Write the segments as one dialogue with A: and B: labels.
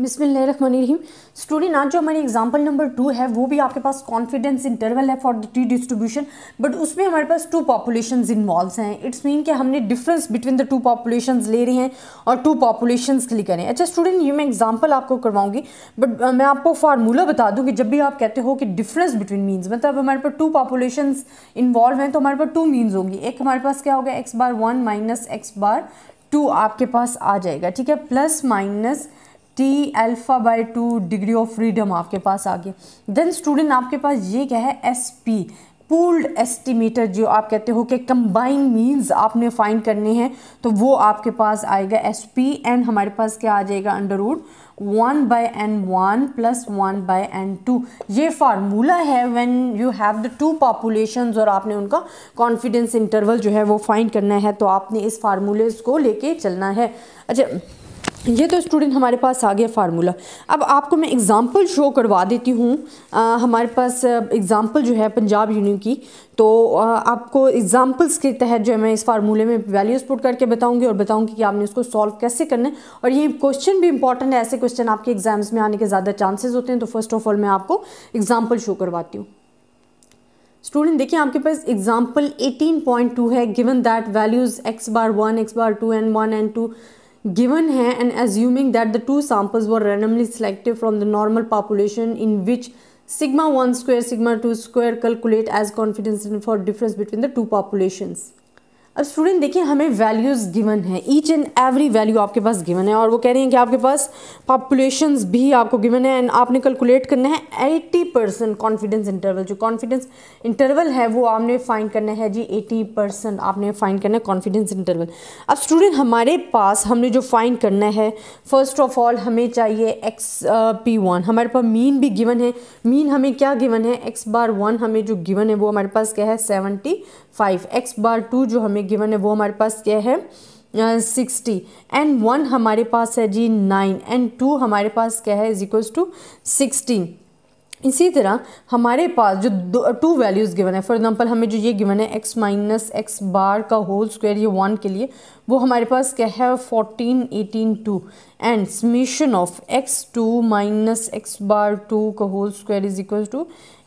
A: रहीम student आज जो हमारी एग्जांपल नंबर टू है वो भी आपके पास कॉन्फिडेंस इंटरवल है for the T distribution but उसमें हमारे पास टू पॉपुलेशन इन्वॉल्व हैं इट्स मीन कि हमने difference between the two population ले रहे हैं और टू पॉपुलेशन क्लिक करें अच्छा स्टूडेंट ये मैं एग्जाम्पल आपको करवाऊंगी बट मैं आपको फार्मूला बता दूँ कि जब भी आप कहते हो कि डिफरेंस बिटवीन मीन्स मतलब हमारे पास टू पॉपुलेशन इन्वॉल्व हैं तो हमारे पास टू मीन्स होंगी एक हमारे पास क्या होगा X bar one minus x bar two आपके पास आ जाएगा ठीक है plus minus T alpha by two degree of freedom आपके पास आ गया देन स्टूडेंट आपके पास ये क्या है एस पी पूल्ड एस्टिमेटर जो आप कहते हो कि कंबाइन मीन्स आपने फाइंड करने हैं तो वो आपके पास आएगा एस पी एन हमारे पास क्या आ जाएगा under root one by N one plus one by N two ये फार्मूला है when you have the two population और आपने उनका कॉन्फिडेंस इंटरवल जो है वो फाइंड करना है तो आपने इस फार्मूले को लेके चलना है अच्छा ये तो स्टूडेंट हमारे पास आ गया फार्मूला अब आपको मैं एग्ज़ाम्पल शो करवा देती हूँ हमारे पास एग्ज़ाम्पल जो है पंजाब यूनियन की तो आ, आपको एग्ज़ाम्पल्स के तहत जो है मैं इस फार्मूले में वैल्यूज पुट करके बताऊँगी और बताऊँगी कि आपने इसको सॉल्व कैसे करना है और ये क्वेश्चन भी इंपॉर्टेंट है ऐसे क्वेश्चन आपके एग्ज़ाम्स में आने के ज़्यादा चांसेज होते हैं तो फर्स्ट ऑफ ऑल मैं आपको एग्ज़ाम्पल शो करवाती हूँ स्टूडेंट देखिए आपके पास एग्जाम्पल एटीन है given that values X bar one X bar two and one and two given here and assuming that the two samples were randomly selected from the normal population in which sigma 1 square sigma 2 square calculate as confidence interval for difference between the two populations. अब student देखिए हमें values given है each and every value आपके पास given है और वो कह रही हैं कि आपके पास पॉपुलेशन भी आपको गिवन है एंड आपने कैलकुलेट करना है एटी परसेंट कॉन्फिडेंस इंटरवल जो कॉन्फिडेंस इंटरवल है वो आपने फाइन करना है जी एटी परसेंट आपने फाइन करना है कॉन्फिडेंस इंटरवल अब स्टूडेंट हमारे पास हमने जो फाइन करना है फर्स्ट ऑफ ऑल हमें चाहिए एक्स पी वन हमारे पास मीन भी गिवन है मीन हमें क्या गिवन है एक्स बार वन हमें जो गिवन है वो हमारे पास क्या है seventy five x bar two जो हमें गिवन है वो हमारे पास क्या है सिक्सटी एंड वन हमारे पास है जी नाइन एंड टू हमारे पास क्या है इज इक्वल्स टू सिक्सटीन इसी तरह हमारे पास जो टू वैल्यूज़ गिवन है फॉर एग्जांपल हमें जो ये गिवन है एक्स माइनस एक्स बार का होल स्क्वायर ये वन के लिए वो हमारे पास क्या है fourteen eighteen two and summation of x two minus x bar two का whole square is equal to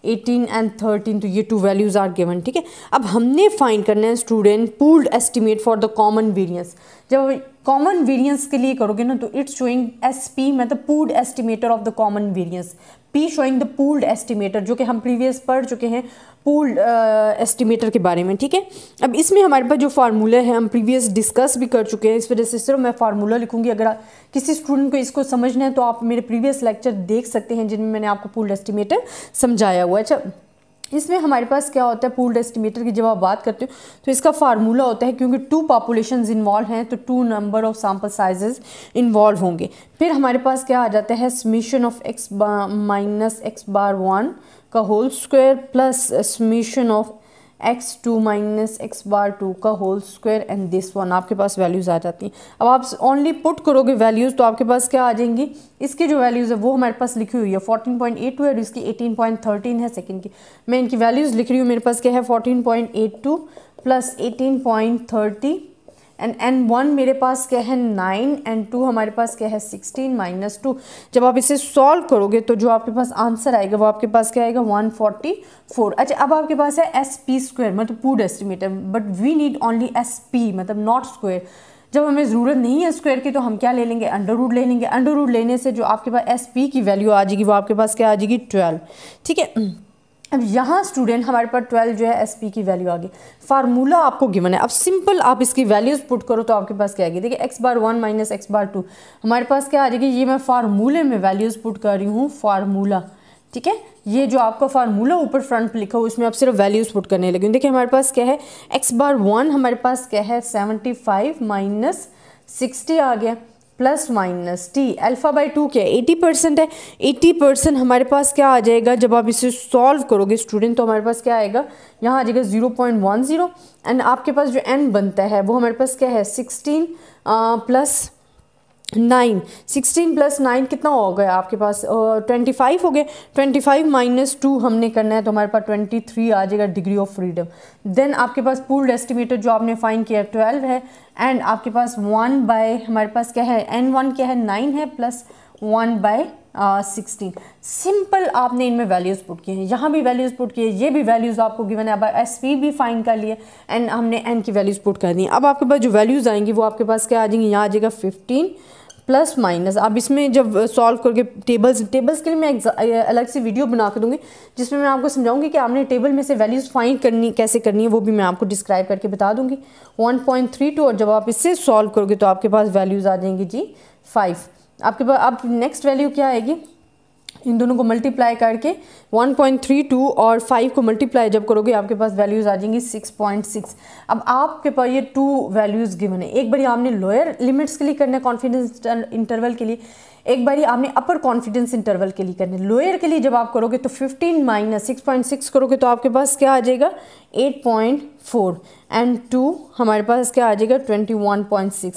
A: eighteen and thirteen तो ये टू वैल्यूज़ आर गिवन ठीक है अब हमने फाइंड करना है student pooled estimate for the common variance जब कॉमन वेरियंस के लिए करोगे ना तो इट्स शोइंग एस पी मतलब pooled estimator of the common variance P showing the pooled estimator जो कि हम प्रीवियस पढ़ चुके हैं पूल्ड एस्टिमेटर uh, के बारे में ठीक है अब इसमें हमारे पास जो फार्मूला है हम प्रीवियस डिस्कस भी कर चुके हैं इस वजह से सिर्फ मैं फार्मूला लिखूंगी अगर किसी स्टूडेंट को इसको समझना है तो आप मेरे प्रीवियस लेक्चर देख सकते हैं जिनमें मैंने आपको पूल्ड एस्टिमेटर समझाया हुआ है अच्छा इसमें हमारे पास क्या होता है पूल्ड एस्टिमेटर की जब आप बात करते हो तो इसका फार्मूला होता है क्योंकि टू पॉपुलेशन इन्वॉल्व हैं तो two number of sample sizes involve होंगे फिर हमारे पास क्या आ जाता है summation of x minus x bar one का whole square plus summation of x two minus x bar two का whole square and this one आपके पास वैल्यूज़ आ जाती हैं अब आप ओनली पुट करोगे वैल्यूज़ तो आपके पास क्या आ जाएंगी इसकी जो वैल्यूज़ है वो हमारे पास लिखी हुई है फोर्टीन पॉइंट एट टू है और इसकी एटीन पॉइंट थर्टीन है सेकेंड की मैं इनकी वैल्यूज़ लिख रही हूँ मेरे पास क्या है fourteen point eight two plus eighteen point thirty and N one मेरे पास क्या है नाइन एंड टू हमारे पास क्या है सिक्सटीन माइनस टू जब आप इसे सॉल्व करोगे तो जो आपके पास आंसर आएगा वो आपके पास क्या आएगा वन फोर्टी फोर अच्छा अब आपके पास है एस पी स्क्वायर मतलब पूड एस्टिमेट है but we need only S P मतलब नॉट स्क्वायर जब हमें ज़रूरत नहीं है स्क्वायर की तो हम क्या ले लेंगे अंडर रूट ले लेंगे अंडर रूट लेने से जो आपके पास एस पी की वैल्यू आ जाएगी वो आपके पास क्या आ जाएगी ट्वेल्व ठीक है अब यहाँ स्टूडेंट हमारे पास ट्वेल्व जो है एस पी की वैल्यू आ गई फार्मूला आपको गिवन है अब सिंपल आप इसकी वैल्यूज़ पुट करो तो आपके पास क्या आएगी देखिए x bar one minus x bar two हमारे पास क्या आ जाएगी ये मैं फार्मूले में वैल्यूज़ पुट कर रही हूँ फार्मूला ठीक है ये जो आपका फार्मूला ऊपर फ्रंट लिखा हो उसमें आप सिर्फ वैल्यूज़ पुट करने लगे देखिए हमारे पास क्या है एक्स बार वन हमारे पास क्या है सेवेंटी फाइव माइनस सिक्सटी आ गया plus minus T alpha by two क्या है एटी परसेंट है एटी परसेंट हमारे पास क्या आ जाएगा जब आप इसे सॉल्व करोगे स्टूडेंट तो हमारे पास क्या आएगा यहाँ आ जाएगा zero point one zero and आपके पास जो एन बनता है वो हमारे पास क्या है sixteen plus uh, nine sixteen plus nine कितना हो गया आपके पास ट्वेंटी uh, फाइव हो गए ट्वेंटी फाइव माइनस टू हमने करना है तो हमारे पास ट्वेंटी थ्री आ जाएगा डिग्री ऑफ फ्रीडम देन आपके पास पूल्ड एस्टिमेटेड जो आपने फाइन किया ट्वेल्व है एंड आपके पास वन बाय हमारे पास क्या है एन वन क्या है नाइन है plus one by sixteen simple आपने इनमें वैल्यूज़ पुट किए हैं यहाँ भी वैल्यूज़ पुट किए ये भी वैल्यूज़ आपको गिवन है अब एस पी भी फाइन कर लिए एंड हमने एन की वैल्यूज़ पुट कर दी अब आपके पास जो वैल्यूज़ आएंगी वो आपके पास क्या आ जाएंगी यहाँ आ जाएगा फिफ्टीन प्लस माइनस आप इसमें जब सॉल्व करके टेबल्स टेबल्स के लिए मैं अलग से वीडियो बना कर दूँगी जिसमें मैं आपको समझाऊंगी कि आपने टेबल में से वैल्यूज़ फाइंड करनी कैसे करनी है वो भी मैं आपको डिस्क्राइब करके बता दूंगी वन पॉइंट थ्री टू और जब आप इससे सॉल्व करोगे तो आपके पास वैल्यूज़ आ जाएंगी जी फाइव आपके पास अब आप नेक्स्ट वैल्यू क्या आएगी इन दोनों को मल्टीप्लाई करके 1.32 और 5 को मल्टीप्लाई जब करोगे आपके पास वैल्यूज़ आ जाएंगी 6.6 अब आपके पास ये टू वैल्यूज़ गिवन है एक बारी आपने लोअर लिमिट्स के लिए करना है कॉन्फिडेंस इंटरवल के लिए एक बारी आपने अपर कॉन्फिडेंस इंटरवल के लिए करने लोअर के लिए जब आप करोगे तो 15 माइनस सिक्स करोगे तो आपके पास क्या आ जाएगा 8.4 एंड टू हमारे पास क्या आ जाएगा 21.6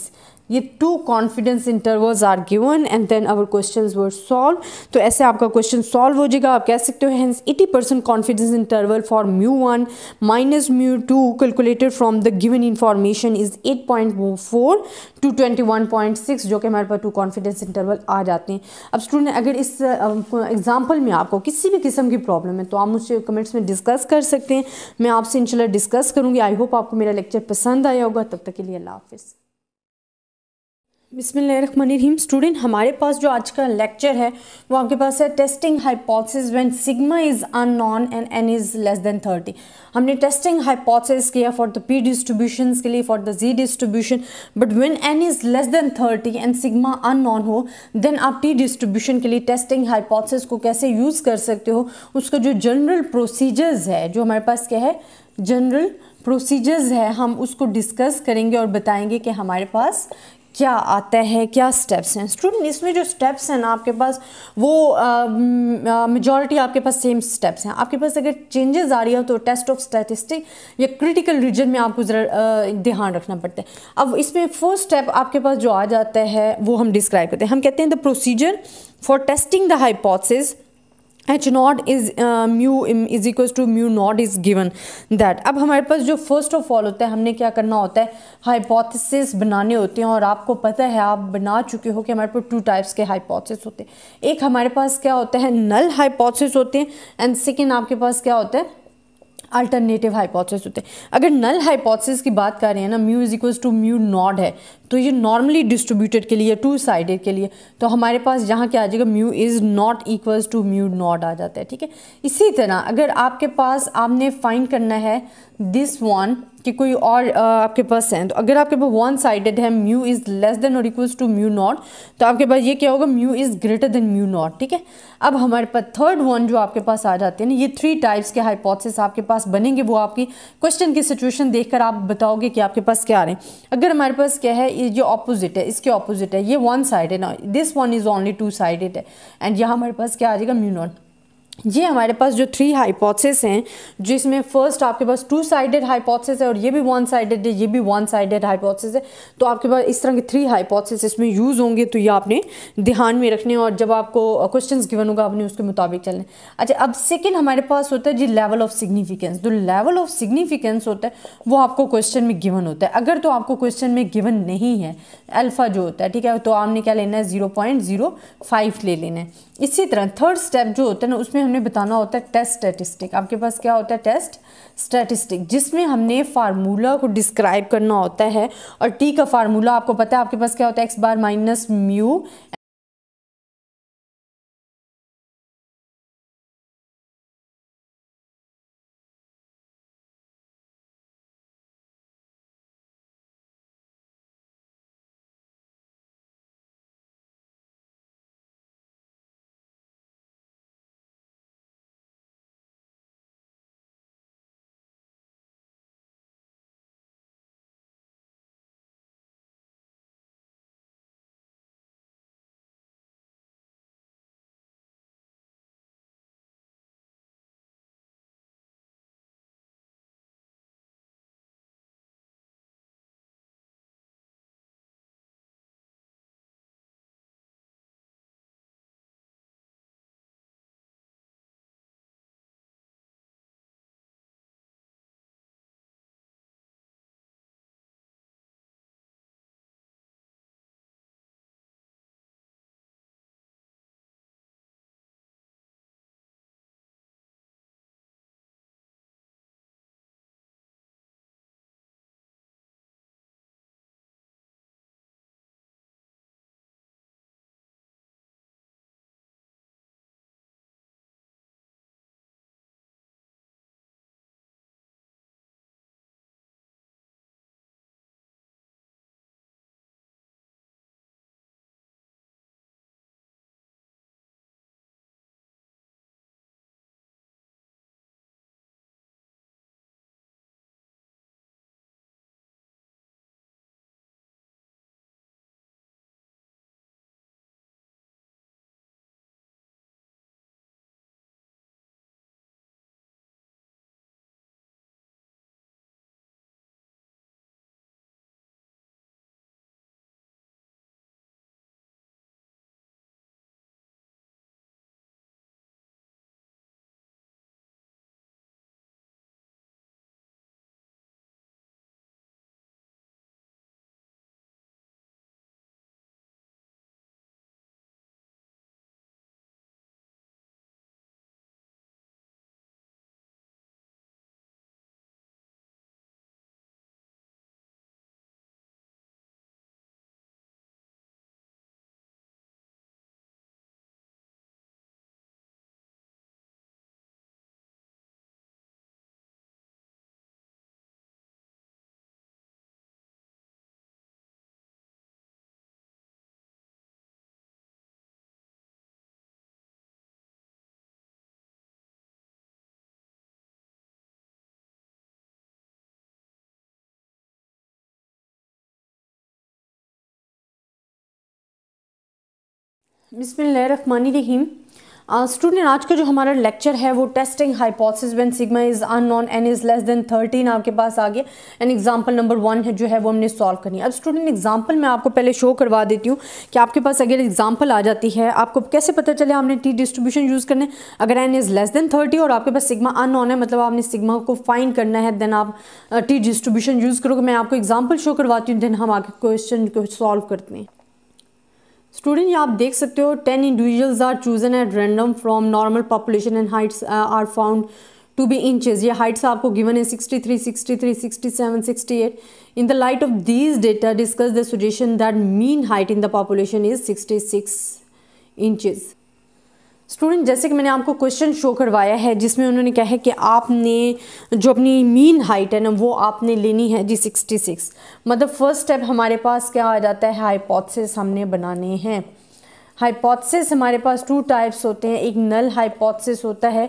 A: ये two confidence intervals are given and then our question were solve तो ऐसे आपका क्वेश्चन सॉल्व हो जाएगा आप कह सकते हो hence eighty percent confidence interval for mu one minus mu two calculated from the given information is eight point four to twenty one point six जो कि हमारे पास टू कॉन्फिडेंस इंटरवल आ जाते हैं अब स्टूडेंट अगर इस एग्जाम्पल में आपको किसी भी किस्म की प्रॉब्लम है तो आप मुझसे कमेंट्स में डिस्कस कर सकते हैं मैं आपसे इंशाल्लाह डिस्कस करूँगी आई होप आपको मेरा लेक्चर पसंद आया होगा तब तक के लिए अल्लाह हाफिज़ रहीम स्टूडेंट हमारे पास जो आज का लेक्चर है वो आपके पास है testing hypothesis when sigma is unknown and N is less than thirty हमने टेस्टिंग हाइपोथेसिस किया फॉर द पी डिस्ट्रीब्यूशन के लिए for the G distribution but when N is less than thirty and sigma unknown हो then आप T distribution के लिए testing hypothesis को कैसे यूज़ कर सकते हो उसका जो जनरल प्रोसीजर्स है जो हमारे पास क्या है जनरल प्रोसीजर्स है हम उसको डिस्कस करेंगे और बताएंगे कि हमारे पास क्या आता है क्या स्टेप्स हैं स्टूडेंट इसमें जो स्टेप्स हैं ना आपके पास वो मेजॉरिटी आपके पास सेम स्टेप्स हैं आपके पास अगर चेंजेस आ रही हो तो टेस्ट ऑफ स्टैटिस्टिक या क्रिटिकल रीजन में आपको ज़रा ध्यान रखना पड़ता है अब इसमें फर्स्ट स्टेप आपके पास जो आ जाता है वो हम डिस्क्राइब करते हैं हम कहते हैं the procedure for testing the hypothesis H not is mu is equal to mu not is given that अब हमारे पास जो फर्स्ट ऑफ ऑल होता है हमने क्या करना होता है हाइपोथेसिस बनाने होते हैं और आपको पता है आप बना चुके हो कि हमारे पास टू टाइप्स के हाइपोथेसिस होते हैं एक हमारे पास क्या होता है नल हाइपोथेसिस होते हैं एंड सेकेंड आपके पास क्या होता है अल्टरनेटिव हाइपोथेसिस होते हैं अगर नल हाइपोथेसिस की बात कर रहे हैं ना mu is equals to mu not है तो ये नॉर्मली डिस्ट्रीब्यूटेड के लिए टू साइडेड के लिए तो हमारे पास यहाँ क्या आ जाएगा mu is not equals to mu not आ जाता है ठीक है इसी तरह अगर आपके पास आपने फाइंड करना है दिस वन कि कोई और आ, आपके पास है तो अगर आपके पास वन साइडेड है म्यू इज़ लेस देन और इक्वल्स टू म्यू नॉट तो आपके पास ये क्या होगा mu is greater than mu not ठीक है अब हमारे पास थर्ड वन जो आपके पास आ जाते हैं ना ये थ्री टाइप्स के हाइपोथेसिस आपके पास बनेंगे वो आपकी क्वेश्चन की सिचुएशन देखकर आप बताओगे कि आपके पास क्या आ रहे हैं अगर हमारे पास क्या है ये जो ऑपोजिट है इसके ऑपोजिट है ये वन साइड है ना this one is only two sided है एंड यहाँ हमारे पास क्या आ जाएगा म्यू नॉट ये हमारे पास जो थ्री हाइपोथेसिस हैं जिसमें फर्स्ट आपके पास टू साइडेड हाइपोथेसिस है और ये भी वन साइडेड है ये भी वन साइडेड हाइपोथेसिस है तो आपके पास इस तरह के थ्री हाइपोथेसिस इसमें यूज़ होंगे तो ये आपने ध्यान में रखने और जब आपको क्वेश्चन uh, गिवन होगा आपने उसके मुताबिक चलने अच्छा अब सेकेंड हमारे पास होता है जी लेवल ऑफ सिग्निफिकेंस जो लेवल ऑफ सिग्निफिकेंस होता है वो आपको क्वेश्चन में गिवन होता है अगर तो आपको क्वेश्चन में गिवन नहीं है अल्फ़ा जो होता है ठीक है तो आपने क्या लेना है ज़ीरो पॉइंट ज़ीरो फाइव ले लेना है इसी तरह थर्ड स्टेप जो होता है ना उसमें हमने बताना होता है टेस्ट स्टैटिस्टिक आपके पास क्या होता है टेस्ट स्टैटिस्टिक जिसमें हमने फार्मूला को डिस्क्राइब करना होता है और टी का फार्मूला आपको पता है आपके पास क्या होता है एक्स बार माइनस म्यू बिसमीम स्टूडेंट आज का जो हमारा लेक्चर है वो testing hypothesis when sigma is unknown N is less than thirteen आपके पास आ गया एंड एग्जांपल नंबर वन है जो है वो हमने सॉल्व करनी है अब स्टूडेंट एग्जांपल मैं आपको पहले शो करवा देती हूँ कि आपके पास अगर एग्जांपल आ जाती है आपको कैसे पता चले आपने टी डिस्ट्रीब्यूशन यूज़ करने अगर N is less than thirty और आपके पास सिग्मा अननोन है मतलब आपने सिग्मा को फाइन करना है देन आप टी डिस्ट्रीब्यूशन यूज़ करोगे मैं आपको एग्जाम्पल शो करवाती हूँ देन हम आगे क्वेश्चन को सॉल्व करते हैं स्टूडेंट ये आप देख सकते हो ten individuals are chosen at random from normal population and heights are found to be inches ये हाइट्स आपको गिवन है 63, 63, 67, 68 in the light of this data discuss the suggestion that mean height in the population is 66 inches student जैसे कि मैंने आपको question show करवाया है जिसमें उन्होंने कहा है कि आपने जो अपनी मीन हाइट है ना वो आपने लेनी है जी सिक्सटी सिक्स मतलब फर्स्ट स्टेप हमारे पास क्या आ जाता है हाइपोथेसिस हमने बनाने हैं हाइपोथेसिस हमारे पास टू टाइप्स होते हैं एक नल हाइपोथेसिस होता है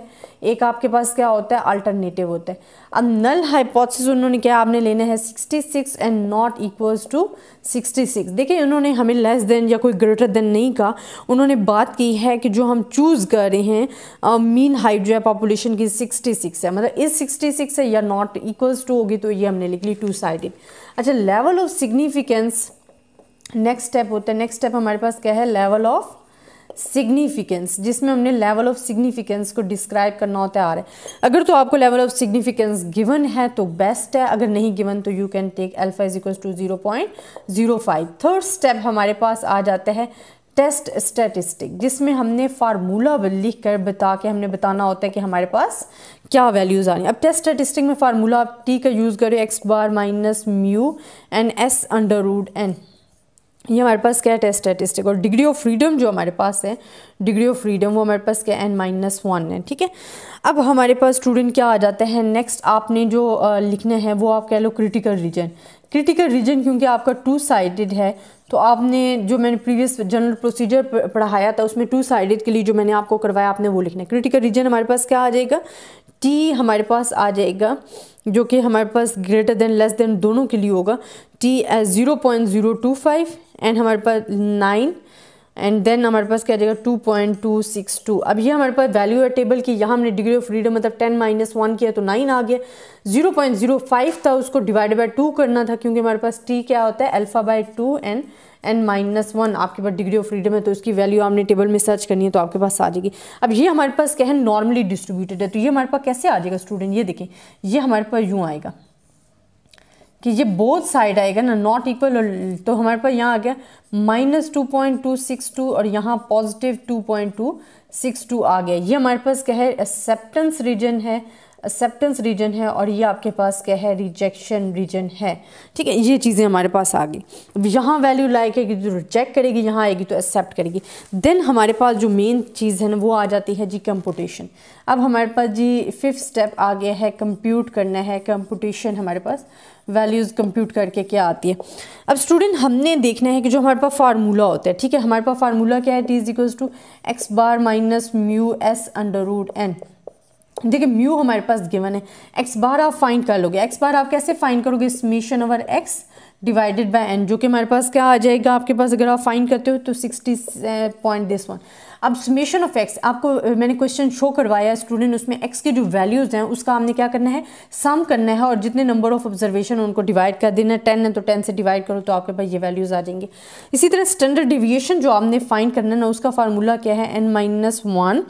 A: एक आपके पास क्या होता है अल्टरनेटिव होता है अब नल हाइपोथेसिस उन्होंने क्या आपने लेना है 66 एंड नॉट इक्वल्स टू 66 देखिए उन्होंने हमें लेस देन या कोई ग्रेटर देन नहीं कहा उन्होंने बात की है कि जो हम चूज़ कर रहे हैं मीन हाइट जो है पॉपुलेशन की 66 है मतलब इस 66 है या नॉट इक्वल्स टू होगी तो ये हमने लिख ली टू साइडेड अच्छा level of significance next step होता है नेक्स्ट स्टेप हमारे पास क्या है लेवल ऑफ सिग्निफिकेंस जिसमें हमने लेवल ऑफ सिग्निफिकेंस को डिस्क्राइब करना होता है आ रहा है अगर तो आपको लेवल ऑफ सिग्निफिकेंस गिवन है तो बेस्ट है अगर नहीं गिवन तो you can take alpha is is to zero point zero five third step हमारे पास आ जाता है टेस्ट स्टैटिस्टिक जिसमें हमने फार्मूला लिख कर बता के हमने बताना होता है कि हमारे पास क्या वैल्यूज़ रही अब टेस्ट स्टैटिस्टिक में फार्मूला आप टी का यूज़ करें x bar minus mu and S under root N ये हमारे पास क्या है स्टेटिस्टिक और डिग्री ऑफ फ्रीडम जो हमारे पास है डिग्री ऑफ फ्रीडम वो हमारे पास क्या एन माइनस वन है ठीक है अब हमारे पास स्टूडेंट क्या आ जाते हैं नेक्स्ट आपने जो लिखने हैं वो आप कह लो क्रिटिकल रीजन क्रिटिकल रीजन क्योंकि आपका टू साइडेड है तो आपने जो मैंने प्रीवियस जनरल प्रोसीजर पढ़ाया था उसमें टू साइडेड के लिए जो मैंने आपको करवाया आपने वो लिखना है क्रिटिकल रीजन हमारे पास क्या आ जाएगा टी हमारे पास आ जाएगा जो कि हमारे पास ग्रेटर देन लेस देन दोनों के लिए होगा T as zero point zero two five and हमारे पास नाइन एंड देन हमारे पास क्या जाएगा two point two six two अब ये हमारे पास वैल्यू है टेबल की यहाँ हमने डिग्री ऑफ फ्रीडम मतलब टेन माइनस वन किया तो नाइन आ गया जीरो पॉइंट जीरो फाइव था उसको डिवाइड बाई टू करना था क्योंकि हमारे पास टी क्या होता है alpha by two and N minus one आपके पास डिग्री ऑफ फ्रीडम है तो उसकी वैल्यू आपने टेबल में सर्च करनी है तो आपके पास आ जाएगी अब ये हमारे पास क्या है नॉर्मली डिस्ट्रीब्यूटेड है तो ये हमारे पास कैसे आ जाएगा स्टूडेंट ये देखें ये हमारे पास यूँ आएगा कि ये बोथ साइड आएगा ना नॉट इक्वल तो हमारे पास यहाँ आ गया minus two point two six two और यहाँ positive two point two six two आ गया ये हमारे पास क्या है एक्सेप्टेंस रीजन है एक्सेप्टेंस रीजन है और ये आपके पास क्या है रिजेक्शन रीजन है ठीक है ये चीज़ें हमारे पास आ गई यहाँ वैल्यू लाइक है तो रिजेक्ट करेगी यहाँ आएगी तो एक्सेप्ट करेगी देन हमारे पास जो मेन चीज़ है ना वो आ जाती है जी कंपोटेशन अब हमारे पास जी फिफ्थ स्टेप आ गया है कंप्यूट करना है कंपोटेशन हमारे पास वैल्यूज़ कंप्यूट करके क्या आती है अब स्टूडेंट हमने देखना है कि जो हमारे पास फार्मूला होता है ठीक है हमारे पास फार्मूला क्या है T is equals to x bar minus mu S under root N देखिए म्यू हमारे पास गिवन है एक्स बार आप फाइंड कर लोगे एक्स बार आप कैसे फाइंड करोगे summation over x divided by N जो कि हमारे पास क्या आ जाएगा आपके पास अगर आप फाइंड करते हो तो सिक्सटी पॉइंट दिस वन अब समेशन ऑफ एक्स आपको मैंने क्वेश्चन शो करवाया स्टूडेंट उसमें एक्स के जो वैल्यूज़ हैं उसका हमने क्या करना है सम करना है और जितने नंबर ऑफ ऑब्जर्वेशन उनको डिवाइड कर देना है टेन है तो टेन से डिवाइड करो तो आपके पास ये वैल्यूज़ आ जाएंगे इसी तरह स्टैंडर्ड डिविएशन जो आपने फाइंड करना है ना उसका फार्मूला क्या है N minus one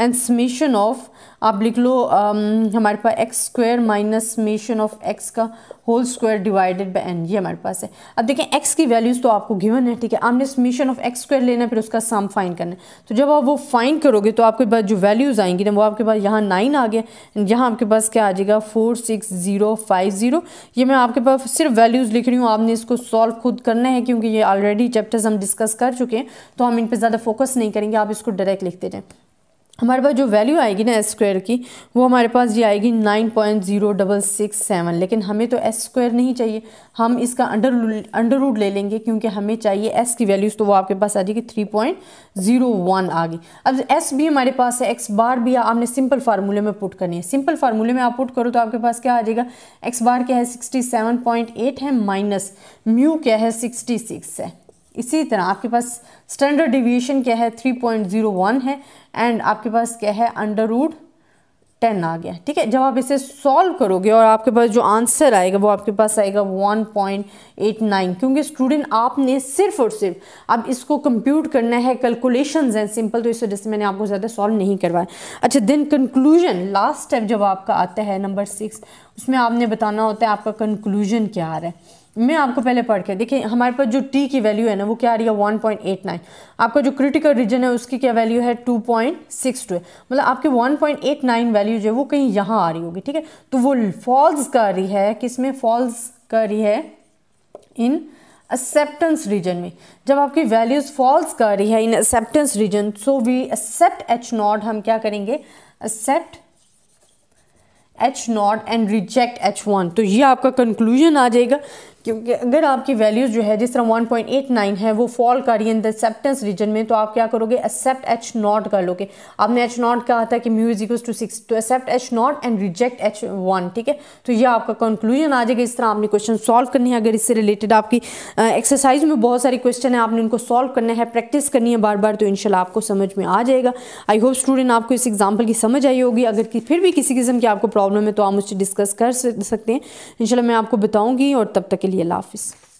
A: and summation of आप लिख लो um, हमारे पास x square minus summation of x का whole square divided by N ये हमारे पास है अब देखें एक्स की वैल्यूज़ तो आपको गिवन है ठीक है आपने समेशन ऑफ एक्स स्क्वायर लेना है फिर उसका सम फाइन करना है तो तो जब आप वो फाइंड करोगे तो आपके पास जो वैल्यूज़ आएंगी ना वो आपके पास यहाँ नाइन आ गया यहाँ आपके पास क्या आ जाएगा four six zero five zero ये मैं आपके पास सिर्फ वैल्यूज़ लिख रही हूँ आपने इसको सॉल्व खुद करना है क्योंकि ये ऑलरेडी चैप्टर्स हम डिस्कस कर चुके हैं तो हम इन पर ज़्यादा फोकस नहीं करेंगे आप इसको डायरेक्ट लिखते जाएँ हमारे पास जो वैल्यू आएगी ना एस स्क्वायर की वो हमारे पास ये आएगी nine point zero double six seven लेकिन हमें तो एस स्क्वायर नहीं चाहिए हम इसका अंडर अंडर रूट ले लेंगे क्योंकि हमें चाहिए एस की वैल्यूज़ तो वो आपके पास आ जाएगी थ्री पॉइंट ज़ीरो वन आ गई अब एस भी हमारे पास है एक्स बार भी आपने सिंपल फार्मूले में पुट करनी है सिंपल फार्मूले में आप पुट करो तो आपके पास क्या आ जाएगा एक्स बार क्या है सिक्सटी सेवन पॉइंट एट है माइनस म्यू क्या है सिक्सटी सिक्स है इसी तरह आपके पास स्टैंडर्ड डिविएशन क्या है थ्री पॉइंट ज़ीरो वन है एंड आपके पास क्या है अंडर रूड टेन आ गया ठीक है जब आप इसे सॉल्व करोगे और आपके पास जो आंसर आएगा वो आपके पास आएगा 1.89 क्योंकि स्टूडेंट आपने सिर्फ और सिर्फ अब इसको कंप्यूट करना है कैलकुलेशन हैं सिंपल तो इस वजह से मैंने आपको ज़्यादा सॉल्व नहीं करवाया अच्छा देन कंक्लूजन लास्ट स्टेप जब आपका आता है नंबर सिक्स उसमें आपने बताना होता है आपका कंक्लूजन क्या आ रहा है मैं आपको पहले पढ़ के देखिए हमारे पास जो टी की वैल्यू है ना वो क्या आ रही है नाइन आपका जो क्रिटिकल रीजन है उसकी क्या वैल्यू है टू टू मतलब आपके नाइन वैल्यू जो है वो कहीं यहाँ आ रही होगी ठीक है तो वो फॉल्स कर रही है किस में फॉल्स कर रही है इन एक्सेप्टेंस रीजन में जब आपकी वैल्यूज़ फॉल्स कर रही है in acceptance region so we accept H not हम क्या करेंगे accept H not and reject H one तो ये आपका कंक्लूजन आ जाएगा क्योंकि अगर आपकी वैल्यूज़ जो है जिस तरह 1.89 है वो फॉल कर रही है इन द एक्सेप्टेंस रीजन में तो आप क्या करोगे एक्सेप्ट एच नॉट कर लोगे आपने एच नॉट कहा था कि म्यू टू सिक्स तो accept H not and reject H one ठीक है तो ये आपका कंक्लूजन आ जाएगा इस तरह आपने क्वेश्चन सॉल्व करने हैं अगर इससे रिलेटेड आपकी एक्सरसाइज में बहुत सारी क्वेश्चन है आपने उनको सॉल्व करना है प्रैक्टिस करनी है बार बार तो इनशाला आपको समझ में आ जाएगा आई होप स्टूडेंट आपको इस एग्जाम्पल की समझ आई होगी अगर कि फिर भी किसी किस्म की आपको प्रॉब्लम है तो आप मुझसे डिस्कस कर सकते हैं इनशाला मैं आपको बताऊँगी और तब तक के लिए अल्लाह हाफिज़